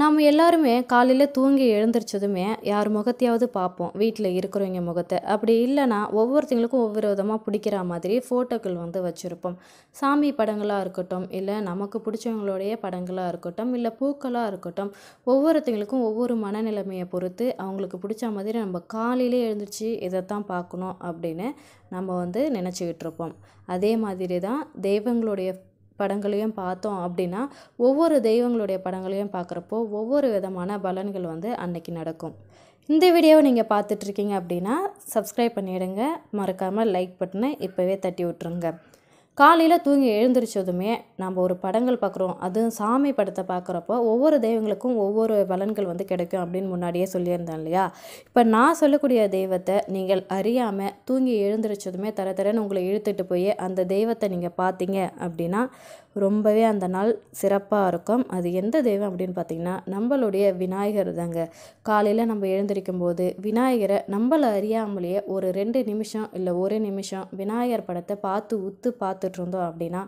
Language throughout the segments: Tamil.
நாம் எல்லாருமே காலையில் தூங்கி எழுந்திரிச்சதுமே யார் முகத்தையாவது பார்ப்போம் வீட்டில் இருக்கிறவங்க முகத்தை அப்படி இல்லைனா ஒவ்வொருத்தங்களுக்கும் ஒவ்வொரு விதமாக பிடிக்கிற மாதிரி ஃபோட்டோக்கள் வந்து வச்சுருப்போம் சாமி படங்களாக இருக்கட்டும் இல்லை நமக்கு பிடிச்சவங்களுடைய படங்களாக இருக்கட்டும் இல்லை பூக்களாக இருக்கட்டும் ஒவ்வொருத்தங்களுக்கும் ஒவ்வொரு மனநிலைமையை பொறுத்து அவங்களுக்கு பிடிச்ச மாதிரி நம்ம காலையிலே எழுந்திரிச்சு இதைத்தான் பார்க்கணும் அப்படின்னு நம்ம வந்து நினச்சிக்கிட்டு இருப்போம் அதே மாதிரி தான் தெய்வங்களுடைய படங்களையும் பார்த்தோம் அப்படின்னா ஒவ்வொரு தெய்வங்களுடைய படங்களையும் பார்க்குறப்போ ஒவ்வொரு விதமான பலன்கள் வந்து அன்னைக்கு நடக்கும் இந்த வீடியோவை நீங்கள் பார்த்துட்ருக்கீங்க அப்படின்னா சப்ஸ்கிரைப் பண்ணிவிடுங்க மறக்காமல் லைக் பட்டனை இப்போவே தட்டி விட்ருங்க காலையில் தூங்கி எழுந்திரிச்சதுமே நம்ம ஒரு படங்கள் பார்க்குறோம் அதுவும் சாமி படத்தை பார்க்குறப்போ ஒவ்வொரு தெய்வங்களுக்கும் ஒவ்வொரு பலன்கள் வந்து கிடைக்கும் அப்படின்னு முன்னாடியே சொல்லியிருந்தேன் இல்லையா இப்போ நான் சொல்லக்கூடிய தெய்வத்தை நீங்கள் அறியாமல் தூங்கி எழுந்திரிச்சதுமே தர தரன்னு உங்களை இழுத்துட்டு போய் அந்த தெய்வத்தை நீங்கள் பார்த்தீங்க அப்படின்னா ரொம்பவே அந்த நாள் சிறப்பாக இருக்கும் அது எந்த தெய்வம் அப்படின்னு பார்த்திங்கன்னா நம்மளுடைய விநாயகர் தாங்க காலையில் நம்ம எழுந்திரிக்கும் போது விநாயகரை நம்மளை அறியாமலேயே ஒரு ரெண்டு நிமிஷம் இல்லை ஒரு நிமிஷம் விநாயகர் படத்தை பார்த்து உத்து பார்த்து பார்த்துட்ருந்தோம் அப்படின்னா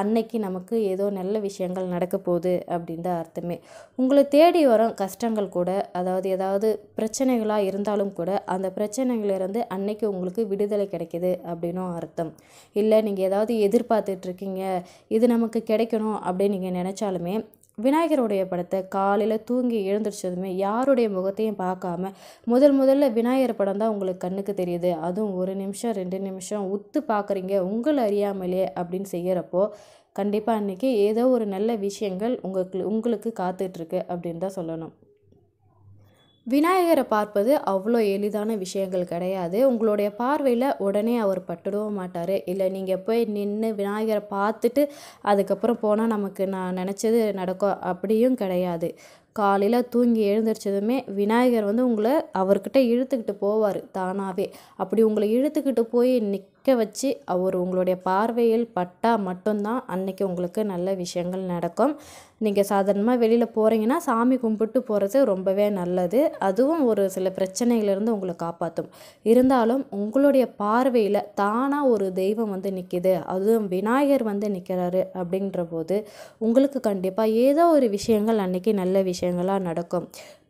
அன்னைக்கு நமக்கு ஏதோ நல்ல விஷயங்கள் நடக்க போகுது அப்படின் தான் அர்த்தமே உங்களை தேடி வரும் கஷ்டங்கள் கூட அதாவது ஏதாவது பிரச்சனைகளாக இருந்தாலும் கூட அந்த பிரச்சனைகளிலிருந்து அன்னைக்கு உங்களுக்கு விடுதலை கிடைக்கிது அப்படின்னும் அர்த்தம் இல்லை நீங்கள் ஏதாவது எதிர்பார்த்துட்ருக்கீங்க இது நமக்கு கிடைக்கணும் அப்படின்னு நீங்கள் நினச்சாலுமே விநாயகருடைய படத்தை காலையில் தூங்கி எழுந்திரிச்சதுமே யாருடைய முகத்தையும் பார்க்காம முதல் முதல்ல விநாயகர் படம் தான் உங்களுக்கு கண்ணுக்கு தெரியுது அதுவும் ஒரு நிமிஷம் ரெண்டு நிமிஷம் உத்து பார்க்குறீங்க உங்களை அறியாமலே அப்படின்னு செய்கிறப்போ கண்டிப்பாக அன்றைக்கி ஏதோ ஒரு நல்ல விஷயங்கள் உங்களுக்கு உங்களுக்கு காத்துட்ருக்கு அப்படின்னு தான் சொல்லணும் விநாயகரை பார்ப்பது அவ்வளோ எளிதான விஷயங்கள் கிடையாது உங்களுடைய பார்வையில் உடனே அவர் பட்டுடவும் மாட்டார் இல்லை நீங்கள் போய் நின்று விநாயகரை பார்த்துட்டு அதுக்கப்புறம் போனால் நமக்கு நான் நினச்சது நடக்கும் அப்படியும் கிடையாது காலையில் தூங்கி எழுந்திரிச்சதுமே விநாயகர் வந்து உங்களை அவர்கிட்ட இழுத்துக்கிட்டு போவார் தானாகவே அப்படி உங்களை இழுத்துக்கிட்டு போய் நிற்க வச்சு அவர் உங்களுடைய பார்வையில் பட்டால் மட்டும்தான் அன்றைக்கி உங்களுக்கு நல்ல விஷயங்கள் நடக்கும் நீங்கள் சாதாரணமாக வெளியில் போகிறீங்கன்னா சாமி கும்பிட்டு போகிறது ரொம்பவே நல்லது அதுவும் ஒரு சில பிரச்சனைகளிலிருந்து உங்களை காப்பாற்றும் இருந்தாலும் உங்களுடைய பார்வையில் தானாக ஒரு தெய்வம் வந்து நிற்கிது அதுவும் விநாயகர் வந்து நிற்கிறாரு அப்படின்ற போது உங்களுக்கு கண்டிப்பாக ஏதோ ஒரு விஷயங்கள் அன்றைக்கி நல்ல விஷயம் விஷயங்களாக நடக்கும்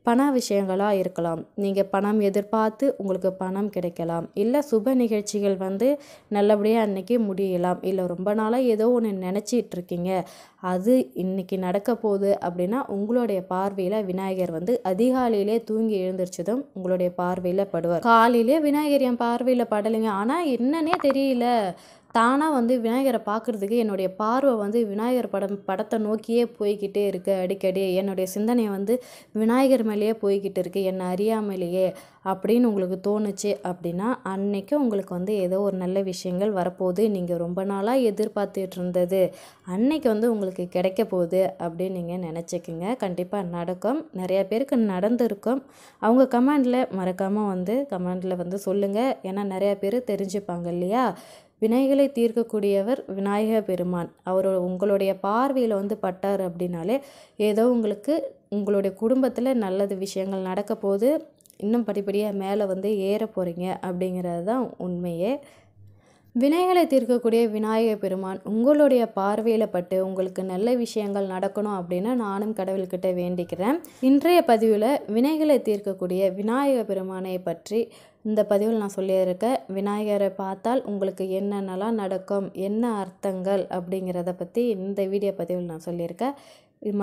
பண விஷயங்களாக இருக்கலாம் நீங்கள் பணம் எதிர்பார்த்து உங்களுக்கு பணம் கிடைக்கலாம் இல்லை சுப நிகழ்ச்சிகள் வந்து நல்லபடியாக அன்றைக்கி முடியலாம் இல்லை ரொம்ப நாளாக ஏதோ ஒன்று இருக்கீங்க அது இன்றைக்கி நடக்க போகுது அப்படின்னா உங்களுடைய பார்வையில் விநாயகர் வந்து அதிகாலையிலே தூங்கி எழுந்திரிச்சதும் உங்களுடைய பார்வையில் படுவார் காலையிலே விநாயகர் என் பார்வையில் படலைங்க ஆனால் என்னன்னே தெரியல தானாக வந்து விநாயகரை பார்க்குறதுக்கு என்னுடைய பார்வை வந்து விநாயகர் படம் படத்தை நோக்கியே போய்கிட்டே இருக்குது அடிக்கடி என்னுடைய சிந்தனை வந்து விநாயகர் மேலேயே போய்கிட்டு இருக்குது என்னை அறியாமலேயே அப்படின்னு உங்களுக்கு தோணுச்சு அப்படின்னா அன்னைக்கு உங்களுக்கு வந்து ஏதோ ஒரு நல்ல விஷயங்கள் வரப்போகுது நீங்கள் ரொம்ப நாளாக எதிர்பார்த்துட்டு இருந்தது அன்னைக்கு வந்து உங்களுக்கு கிடைக்க போகுது அப்படின்னு நீங்கள் நினச்சிக்கோங்க கண்டிப்பாக நடக்கும் நிறையா பேருக்கு நடந்திருக்கும் அவங்க கமெண்டில் மறக்காமல் வந்து கமெண்டில் வந்து சொல்லுங்கள் ஏன்னா நிறையா பேர் தெரிஞ்சுப்பாங்க இல்லையா வினைகளை தீர்க்கக்கூடியவர் விநாயக பெருமான் அவரோட உங்களுடைய பார்வையில் வந்து பட்டார் அப்படின்னாலே ஏதோ உங்களுக்கு உங்களுடைய குடும்பத்தில் நல்லது விஷயங்கள் நடக்க போது இன்னும் படிப்படியாக மேலே வந்து ஏற போகிறீங்க அப்படிங்கிறது தான் உண்மையே வினைகளை தீர்க்கக்கூடிய விநாயகர் பெருமான் உங்களுடைய பார்வையில் பட்டு உங்களுக்கு நல்ல விஷயங்கள் நடக்கணும் அப்படின்னு நானும் கடவுள்கிட்ட வேண்டிக்கிறேன் இன்றைய பதிவில் வினைகளை தீர்க்கக்கூடிய விநாயகர் பெருமானை பற்றி இந்த பதிவில் நான் சொல்லியிருக்கேன் விநாயகரை பார்த்தால் உங்களுக்கு என்னென்னலாம் நடக்கும் என்ன அர்த்தங்கள் அப்படிங்கிறத பற்றி இந்த வீடியோ பதிவில் நான் சொல்லியிருக்கேன்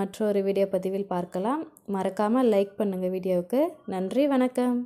மற்றொரு வீடியோ பதிவில் பார்க்கலாம் மறக்காமல் லைக் பண்ணுங்கள் வீடியோவுக்கு நன்றி வணக்கம்